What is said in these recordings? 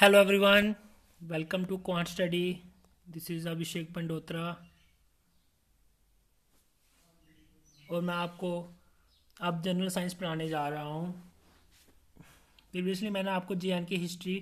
Hello everyone welcome to quant study this is Abhishek Pandotra और मैं आपको अब जनरल साइंस पढ़ाने जा रहा हूँ प्रीवियसली मैंने आपको जे की हिस्ट्री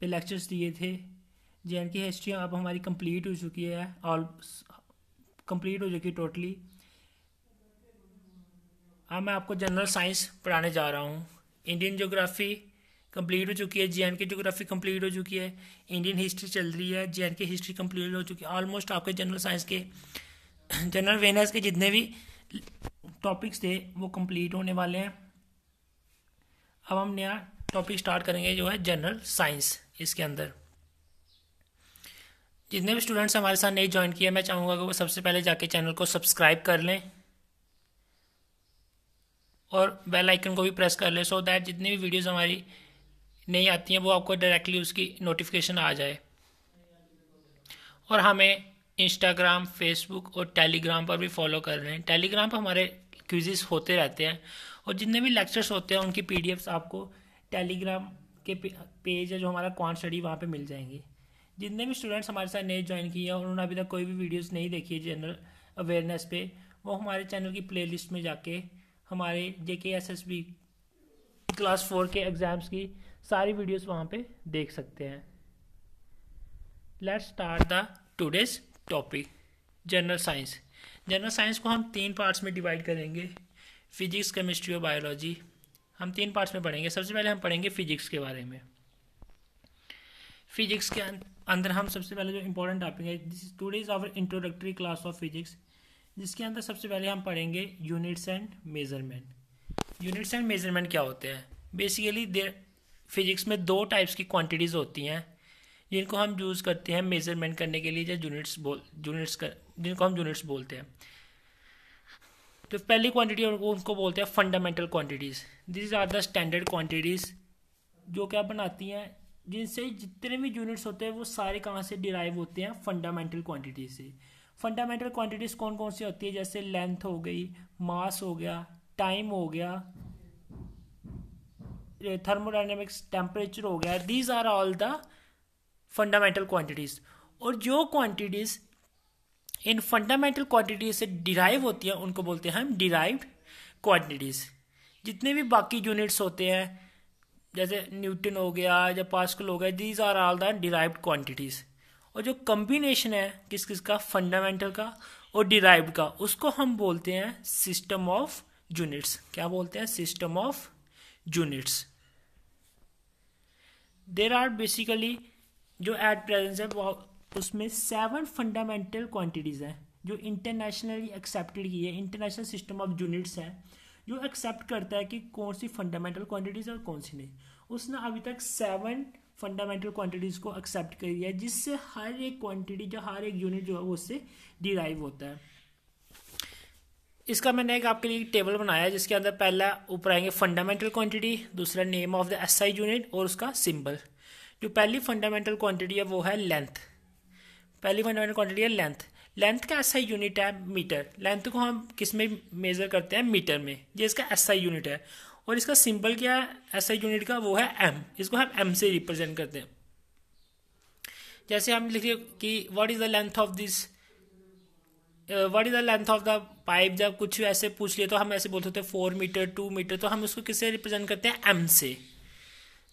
पे लेक्चर्स दिए थे जे की हिस्ट्री अब हमारी कंप्लीट हो चुकी है ऑल कंप्लीट हो चुकी टोटली अब मैं आपको जनरल साइंस पढ़ाने जा रहा हूँ इंडियन जोग्राफ़ी कंप्लीट हो चुकी है J and K geography complete हो चुकी है इंडियन हिस्ट्री चल रही है J and K history complete हो चुकी है ऑलमोस्ट आपके जनरल साइंस के जनरल अवेयरनेस के जितने भी टॉपिक्स थे वो कंप्लीट होने वाले हैं अब हम नया टॉपिक स्टार्ट करेंगे जो है जनरल साइंस इसके अंदर जितने भी स्टूडेंट्स हमारे साथ नहीं ज्वाइन किया मैं चाहूँगा कि वो सबसे पहले जाके चैनल को सब्सक्राइब कर लें और बेल आइकन को भी प्रेस कर लें सो so दैट जितनी भी वीडियोस हमारी नहीं आती हैं वो आपको डायरेक्टली उसकी नोटिफिकेशन आ जाए और हमें इंस्टाग्राम फेसबुक और टेलीग्राम पर भी फॉलो कर रहे हैं टेलीग्राम पर हमारे क्विजेस होते रहते हैं और जितने भी लेक्चर्स होते हैं उनकी पी आपको टेलीग्राम के पेज है जो हमारा क्वान स्टडी वहाँ पर मिल जाएंगी जितने भी स्टूडेंट्स हमारे साथ नए ज्वाइन किए हैं उन्होंने अभी तक कोई भी वीडियोस नहीं देखी है जनरल अवेयरनेस पे वो हमारे चैनल की प्लेलिस्ट में जाके हमारे J K S S B class four के एग्ज़ाम्स की सारी वीडियोस वहां पे देख सकते हैं let's start the today's topic general science general science को हम तीन पार्ट्स में डिवाइड करेंगे फिजिक्स केमिस्ट्री और बायोलॉजी हम तीन पार्ट्स में पढ़ेंगे सबसे पहले हम पढ़ेंगे फिजिक्स के बारे में फिजिक्स के अं-, अंदर हम सबसे पहले जो इम्पोर्टेंट टॉपिक है this today is our introductory class of physics जिसके अंदर सबसे पहले हम पढ़ेंगे units and measurement units and measurement क्या होते हैं बेसिकली देर फिजिक्स में दो टाइप्स की क्वांटिटीज़ होती हैं जिनको हम यूज़ करते हैं मेजरमेंट करने के लिए या यूनिट्स बोल यूनिट्स कर जिनको हम यूनिट्स बोलते हैं तो पहली क्वांटिटी उनको उनको बोलते हैं fundamental quantities this are the standard quantities जो क्या बनाती हैं जिनसे जितने भी यूनिट्स होते हैं वो सारे कहाँ से डिराइव होते हैं फंडामेंटल क्वांटिटी से फंडामेंटल क्वांटिटीज़ कौन कौन सी होती है जैसे लेंथ हो गई मास हो गया टाइम हो गया थर्मोडाइनमिक्स टेम्परेचर हो गया these are all the fundamental quantities और जो क्वांटिटीज़ इन फंडामेंटल क्वांटिटीज से डिराइव होती हैं उनको बोलते हैं हम डिराइव्ड क्वांटिटीज़ जितने भी बाकी यूनिट्स होते हैं जैसे न्यूटन हो गया या पास्कल हो गया these are all the derived quantities और जो कम्बिनेशन है किस किस का फंडामेंटल का और डिराइव का उसको हम बोलते हैं सिस्टम ऑफ यूनिट्स क्या बोलते हैं system of units there are basically जो एट प्रेजेंस है वो उसमें सेवन फंडामेंटल क्वांटिटीज़ हैं जो इंटरनेशनली एक्सेप्टेड की है इंटरनेशनल सिस्टम ऑफ यूनिट्स है जो एक्सेप्ट करता है कि कौन सी फंडामेंटल क्वांटिटीज़ और कौन सी नहीं उसने अभी तक सेवन फंडामेंटल क्वांटिटीज़ को एक्सेप्ट करी है जिससे हर एक क्वांटिटी जो हर एक यूनिट जो है वो उससे डिराइव होता है इसका मैंने एक आपके लिए टेबल बनाया जिसके अंदर पहला ऊपर आएंगे फंडामेंटल क्वांटिटी दूसरा name of the SI unit और उसका सिंबल जो पहली फंडामेंटल क्वांटिटी है वो है लेंथ पहली फंडामेंटल क्वांटिटी है लेंथ लेंथ का एसआई यूनिट है मीटर लेंथ को हम किस में मेज़र करते हैं मीटर में ये इसका एसआई यूनिट है और इसका सिंबल क्या है एसआई यूनिट का वो है एम इसको हम एम से रिप्रेजेंट करते हैं जैसे हम लिखिए कि what is the length of this what is the length of the pipe जब कुछ ऐसे पूछ लिए तो हम ऐसे बोलते थे हैं फोर मीटर टू मीटर तो हम उसको किससे रिप्रेजेंट करते हैं एम से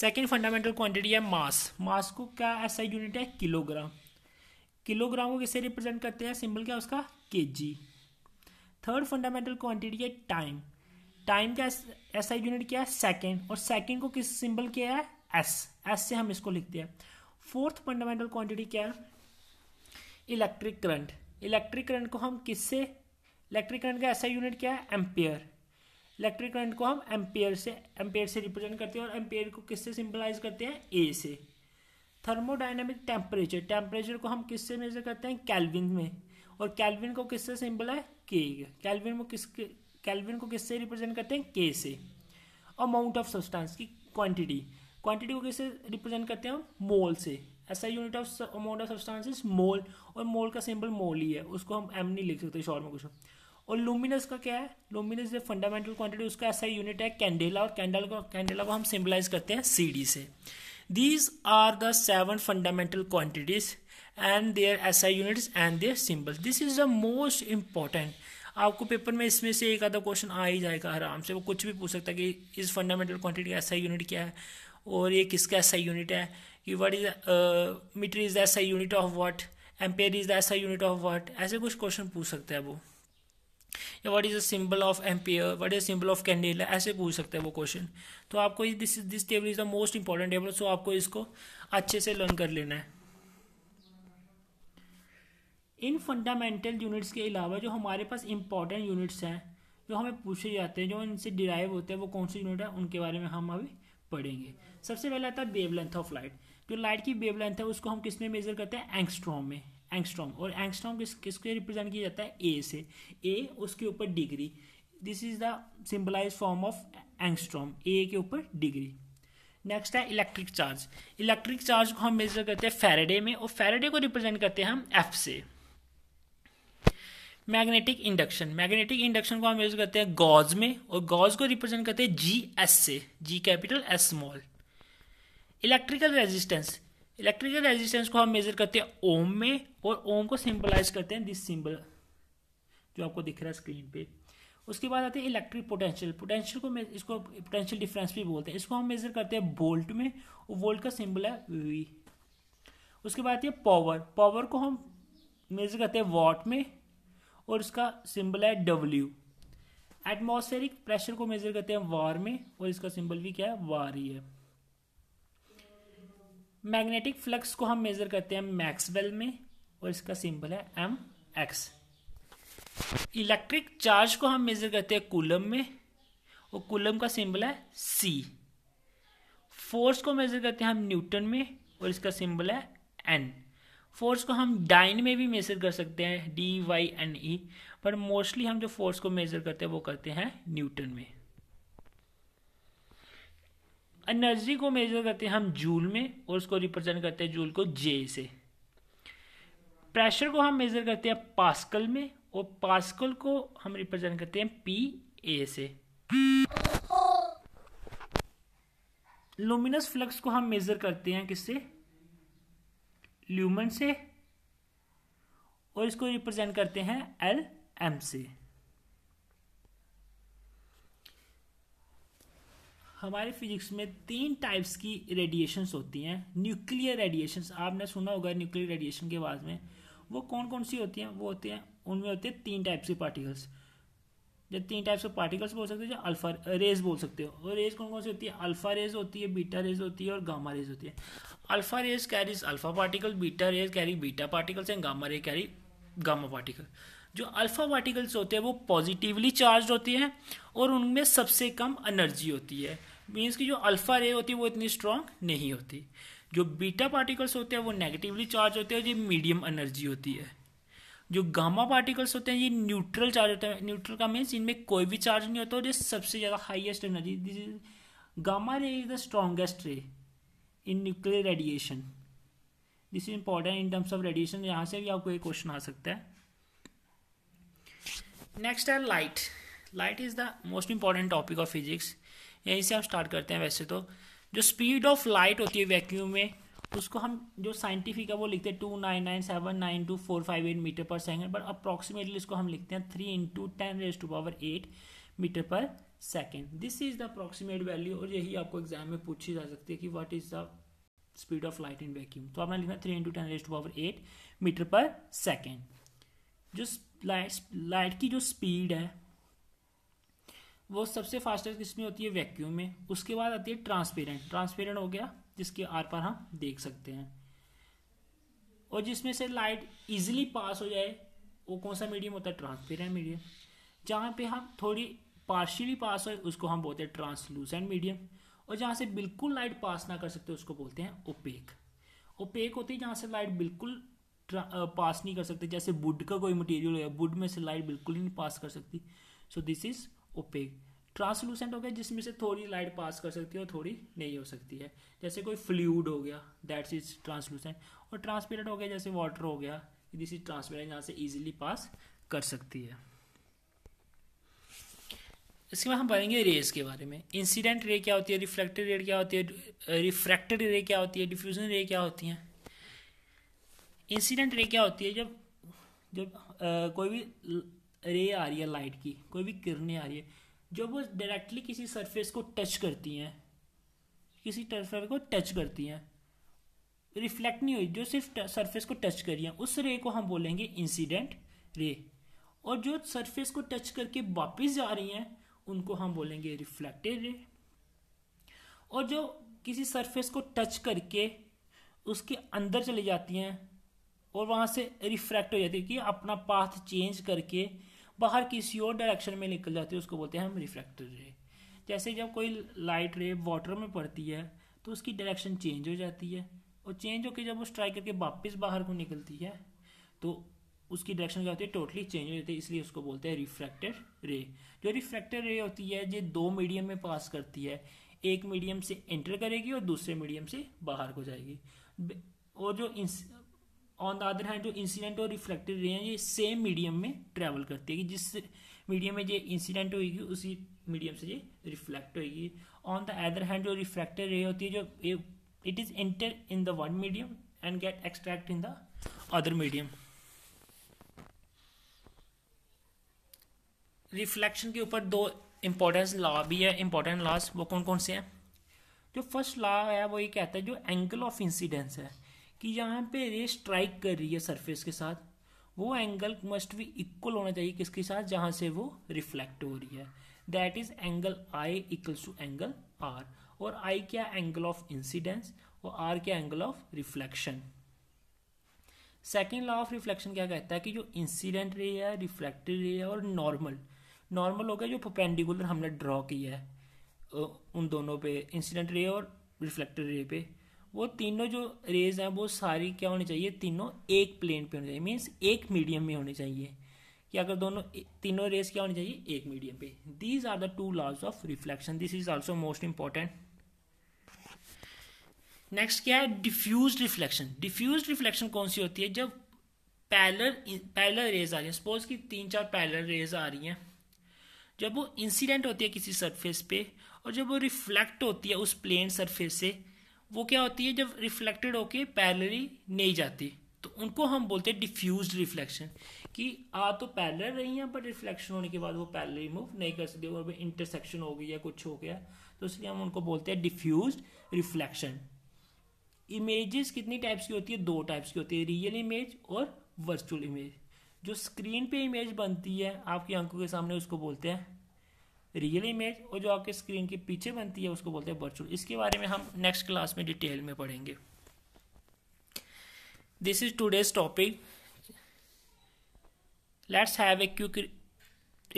सेकेंड फंडामेंटल क्वान्टिटी है मास मास को क्या ऐसा यूनिट है किलोग्राम किलोग्राम को किससे रिप्रेजेंट करते हैं सिंबल क्या उसका K G third fundamental quantity है टाइम टाइम का ऐसा यूनिट क्या है सेकेंड और सेकेंड को किस सिंबल क्या है एस एस से हम इसको लिखते हैं फोर्थ फंडामेंटल क्वांटिटी क्या है इलेक्ट्रिक करंट इलेक्ट्रिक करंट को हम किससे इलेक्ट्रिक करंट का ऐसा यूनिट क्या है एम्पेयर इलेक्ट्रिक करंट को हम एम्पेयर से एम्पेयर से रिप्रेजेंट करते हैं और एम्पेयर को किससे सिंपलाइज करते हैं ए से थर्मोडाइनमिक टेम्परेचर टेम्परेचर को हम किससे मेजर करते हैं कैलविन में और कैलविन को किससे सिंपल है के कैलविन को किस कैलविन को किससे रिप्रेजेंट करते हैं के से अमाउंट ऑफ सब्सटेंस की क्वांटिटी क्वांटिटी को किससे रिप्रेजेंट करते हैं हम मोल से ऐसा unit of amount of substances mole और मोल का सिंबल मोल ही है उसको हम एम नहीं लिख सकते शॉर्ट में कुछ और लुमिनस का क्या है लुमिनस जो फंडामेंटल क्वांटिटी उसका ऐसा यूनिट है कैंडेला और कैंडल को कैंडेला को हम सिंबलाइज करते हैं सी डी से these are the seven fundamental quantities and their S I units and their symbols this is the most important आपको पेपर में इसमें से एक आधा क्वेश्चन आ ही जाएगा आराम से वो कुछ भी पूछ सकता है कि इस फंडामेंटल क्वांटिटी का एस आई यूनिट क्या है और ये किसका एस आई यूनिट है what is uh, metre is ऐसा unit of what ampere is ऐसा यूनिट ऑफ वाट ऐसे कुछ क्वेश्चन पूछ सकते हैं वो या what is a symbol of ampere what is symbol of candle ऐसे पूछ सकते हैं वो क्वेश्चन तो आपको this this table is the most important table सो आपको इसको अच्छे से लर्न कर लेना है इन फंडामेंटल यूनिट्स के अलावा जो हमारे पास इंपॉर्टेंट यूनिट्स हैं जो हमें पूछे जाते हैं जो इनसे डिराइव होते हैं वो कौन से यूनिट है उनके बारे में हम अभी पढ़ेंगे सबसे पहले आता है वेव लेंथ ऑफ लाइट जो लाइट की वेव लेंथ है उसको हम किस में मेजर करते हैं एंगस्ट्रॉम में एंगस्ट्रॉम और एंगस्ट्रॉम किस किसके रिप्रेजेंट किया जाता है ए से ए उसके ऊपर degree this is the simplise form of angstrom A के ऊपर डिग्री नेक्स्ट है इलेक्ट्रिक चार्ज इलेक्ट्रिक चार्ज को हम मेजर करते हैं फेरेडे में और फेरेडे को रिप्रेजेंट करते हैं हम एफ से मैग्नेटिक इंडक्शन मैग्नेटिक इंडक्शन को हम यूज करते हैं गॉज में और गॉज को रिप्रेजेंट करते हैं जी एस से G capital S small electrical resistance electrical resistance को हम मेजर करते हैं ओम में और ओम को सिंपलाइज करते हैं दिस सिंबल जो आपको दिख रहा है स्क्रीन पे उसके बाद आते हैं इलेक्ट्रिक पोटेंशियल पोटेंशियल को इसको पोटेंशियल डिफरेंस भी बोलते हैं इसको हम मेजर करते हैं वोल्ट में और वोल्ट का सिंबल है वी उसके बाद आती है पावर पावर को हम मेजर करते हैं वॉट में और इसका सिंबल है डब्ल्यू एटमॉस्फेरिक प्रेशर को मेजर करते हैं वार में और इसका सिंबल भी क्या है वार ही है मैग्नेटिक फ्लक्स को हम मेजर करते हैं मैक्सवेल में और इसका सिंबल है एम एक्स इलेक्ट्रिक चार्ज को हम मेजर करते हैं कूलम में और कूलम का सिंबल है सी फोर्स को मेजर करते हैं हम न्यूटन में और इसका सिंबल है एन फोर्स को हम डाइन में भी मेजर कर सकते हैं डी वाई एन ई पर मोस्टली हम जो फोर्स को मेजर करते हैं वो करते हैं न्यूटन में एनर्जी को मेजर करते हैं हम जूल में और उसको रिप्रेजेंट करते हैं जूल को जे से प्रेशर को हम मेजर करते हैं पास्कल में और पास्कल को हम रिप्रेजेंट करते हैं पी ए से लुमिनस फ्लक्स को हम मेजर करते हैं किससे ल्यूमन से और इसको रिप्रेजेंट करते हैं एल एम से हमारे फिजिक्स में तीन टाइप्स की रेडिएशंस होती हैं न्यूक्लियर रेडिएशंस आपने सुना होगा न्यूक्लियर रेडिएशन के बाद में वो कौन कौन सी होती हैं वो होती हैं उनमें होते हैं तीन टाइप्स के पार्टिकल्स जो तीन टाइप्स ऑफ पार्टिकल्स बोल सकते हो जो अल्फा रेज बोल सकते हो और रेज कौन कौन सी होती है अल्फा रेज होती है बीटा रेज होती है और गामा रेज होती है alpha rays carries alpha particle beta rays carry beta particles and gamma rays carry gamma particle जो अल्फा पार्टिकल्स होते हैं वो पॉजिटिवली चार्ज होते हैं और उनमें सबसे कम एनर्जी होती है मीन्स की जो अल्फा रे होती है वो इतनी स्ट्रांग नहीं होती जो बीटा पार्टिकल्स होते हैं वो नेगेटिवली चार्ज होते हैं और ये मीडियम एनर्जी होती है जो गामा पार्टिकल्स होते हैं ये न्यूट्रल चार्ज होते हैं न्यूट्रल का मीन्स इनमें कोई भी चार्ज नहीं होता और ये सबसे ज़्यादा highest energy this is gamma ray is the strongest ray in nuclear radiation this is important in terms of radiation यहाँ से भी आपको एक क्वेश्चन आ सकता है नेक्स्ट है light light is the most important topic of physics यहीं से हम स्टार्ट करते हैं वैसे तो जो स्पीड ऑफ लाइट होती है वैक्यूम में उसको हम जो साइंटिफिक है वो लिखते हैं two nine nine seven nine two four five eight metre पर सेकेंड बट अप्रॉक्सीमेटली इसको हम लिखते हैं three into ten raise to power eight metre पर second this is the approximate value और यही आपको एग्जाम में पूछी जा सकती है कि what is the speed of light in vacuum तो आपने लिखना three into ten raise to power eight metre पर सेकेंड जो लाइट लाइट की जो स्पीड है वो सबसे फास्टेस्ट किसमें होती है वैक्यूम में उसके बाद आती है ट्रांसपेरेंट ट्रांसपेरेंट हो गया जिसके आर पर हम देख सकते हैं और जिसमें से लाइट इजिली पास हो जाए वो कौन सा मीडियम होता है ट्रांसपेरेंट मीडियम जहाँ पे हम थोड़ी पार्शियली पास हो उसको हम बोलते हैं ट्रांसलूसेंट मीडियम और जहाँ से बिल्कुल लाइट पास ना कर सकते उसको बोलते हैं ओपेक ओपेक होती है जहाँ से लाइट बिल्कुल पास नहीं कर सकते जैसे वुड का कोई मटेरियल है वुड में से लाइट बिल्कुल ही नहीं पास कर सकती so this is opaque translucent हो गया जिसमें से थोड़ी लाइट पास कर सकती है और थोड़ी नहीं हो सकती है जैसे कोई फ्लूड हो गया दैट्स इज ट्रांसलूसेंट और ट्रांसपेरेंट हो गया जैसे वाटर हो गया दिस इज ट्रांसपेरेंट यहाँ से ईजिली पास कर सकती है इसके बाद हम पढ़ेंगे रेज के बारे में इंसिडेंट रे क्या होती है रिफ्लेक्टेड रे क्या होती है रिफ्रैक्टेड रे क्या होती है डिफ्यूजन रे क्या होती है इंसिडेंट रे क्या होती है जब जब आ, कोई भी रे आ रही है लाइट की कोई भी किरणें आ रही है जब वो डायरेक्टली किसी सरफेस को टच करती हैं किसी सरफेस को टच करती हैं रिफ्लेक्ट नहीं हुई जो सिर्फ सरफेस को टच करी है उस रे को हम बोलेंगे इंसिडेंट रे और जो सरफेस को टच करके वापस जा रही हैं उनको हम बोलेंगे रिफ्लेक्टेड रे और जो किसी सरफेस को टच करके उसके अंदर चली जाती हैं और वहाँ से रिफ्रैक्ट हो जाती है कि अपना पाथ चेंज करके बाहर किसी और डायरेक्शन में निकल जाती है उसको बोलते हैं हम रिफ्रैक्टर रे जैसे जब कोई लाइट रे वाटर में पड़ती है तो उसकी डायरेक्शन चेंज हो जाती है और चेंज होकर जब वो स्ट्राइक करके वापस बाहर को निकलती है तो उसकी डायरेक्शन क्या होती है टोटली चेंज हो जाती है इसलिए उसको बोलते हैं रिफ्रैक्टेड रे जो रिफ्रैक्टेड रे होती है ये दो मीडियम में पास करती है एक मीडियम से एंटर करेगी और दूसरे मीडियम से बाहर को जाएगी और जो ऑन द अदर हैंड जो इंसिडेंट और रिफ्लेक्टेड रे हैं ये सेम मीडियम में ट्रेवल करती है कि जिस मीडियम में ये इंसिडेंट होगी उसी मीडियम से ये रिफ्लेक्ट होगी ऑन द अदर हैंड जो रिफ्लेक्टेड रे होती है जो it is enter in the one medium and get extract in the other medium reflection के ऊपर दो इंपॉर्टेंस लॉ भी है इंपॉर्टेंट लॉज वो कौन कौन से हैं जो फर्स्ट लॉ है वो ये कहता है जो एंगल ऑफ इंसिडेंस है कि यहाँ पे रे स्ट्राइक कर रही है सरफेस के साथ वो एंगल मस्ट भी इक्वल होना चाहिए किसके साथ जहाँ से वो रिफ्लेक्ट हो रही है that is angle I equals to angle R और आई क्या एंगल ऑफ इंसिडेंस और आर क्या angle of reflection second law of reflection क्या कहता है कि जो इंसिडेंट रे है रिफ्लेक्टेड रे है और नॉर्मल नॉर्मल हो गया जो पेंडिकुलर हमने ड्रॉ किया है उन दोनों पे इंसिडेंट रे और रिफ्लेक्टेड रे पे वो तीनों जो रेज हैं वो सारी क्या होनी चाहिए तीनों एक प्लेन पे होनी चाहिए मीन्स एक मीडियम में होनी चाहिए कि अगर दोनों तीनों रेज क्या होनी चाहिए एक मीडियम पे these are the two laws of reflection this is also most important next क्या है डिफ्यूज रिफ्लेक्शन डिफ्यूज रिफ्लेक्शन कौन सी होती है जब पैलर पैलर रेज आ रही है सपोज की तीन चार पैलर रेज आ रही हैं जब वो इंसिडेंट होती है किसी सरफेस पे और जब वो रिफ्लेक्ट होती है उस प्लेन सरफेस से वो क्या होती है जब रिफ्लेक्टेड होके पैरेलली नहीं जाती तो उनको हम बोलते हैं डिफ्यूज रिफ्लेक्शन कि आ तो पैरेलल रही हैं पर रिफ्लेक्शन होने के बाद वो पैरेलली मूव नहीं कर सकती और इंटरसेक्शन हो गई या कुछ हो गया तो इसलिए हम उनको बोलते हैं डिफ्यूज रिफ्लेक्शन इमेजेस कितनी टाइप्स की होती है दो टाइप्स की होती है रियल इमेज और वर्चुअल इमेज जो स्क्रीन पे इमेज बनती है आपकी आंखों के सामने उसको बोलते हैं रियल इमेज और जो आपके स्क्रीन के पीछे बनती है उसको बोलते हैं वर्चुअल इसके बारे में हम नेक्स्ट क्लास में डिटेल में पढ़ेंगे this is today's topic let's have a Q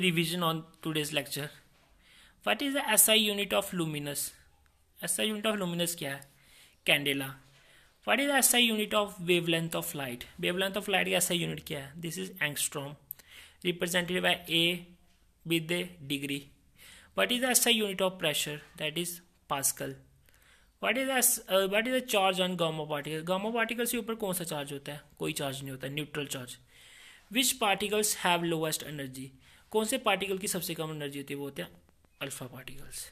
revision on today's lecture what is the I unit of luminous I unit of luminous क्या है candela what is S I unit of wavelength of light wavelength of light का I unit क्या है this is angstrom represented by A with degree what is the SI unit of pressure that is pascal what is what is the charge on gamma particle gamma particles के ऊपर कौन सा charge होता है कोई charge नहीं होता neutral charge which particles have lowest energy कौन से पार्टिकल की सबसे कम एनर्जी होती है वो होते हैं alpha particles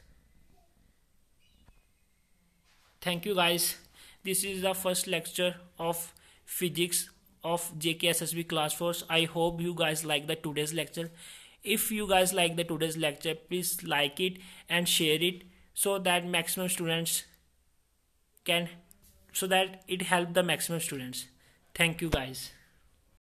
thank you guys this is the first lecture of physics of JKSSB class force. I hope you guys like the today's lecture. if you guys like the today's lecture please like it and share it so that maximum students can so that it help the maximum students thank you guys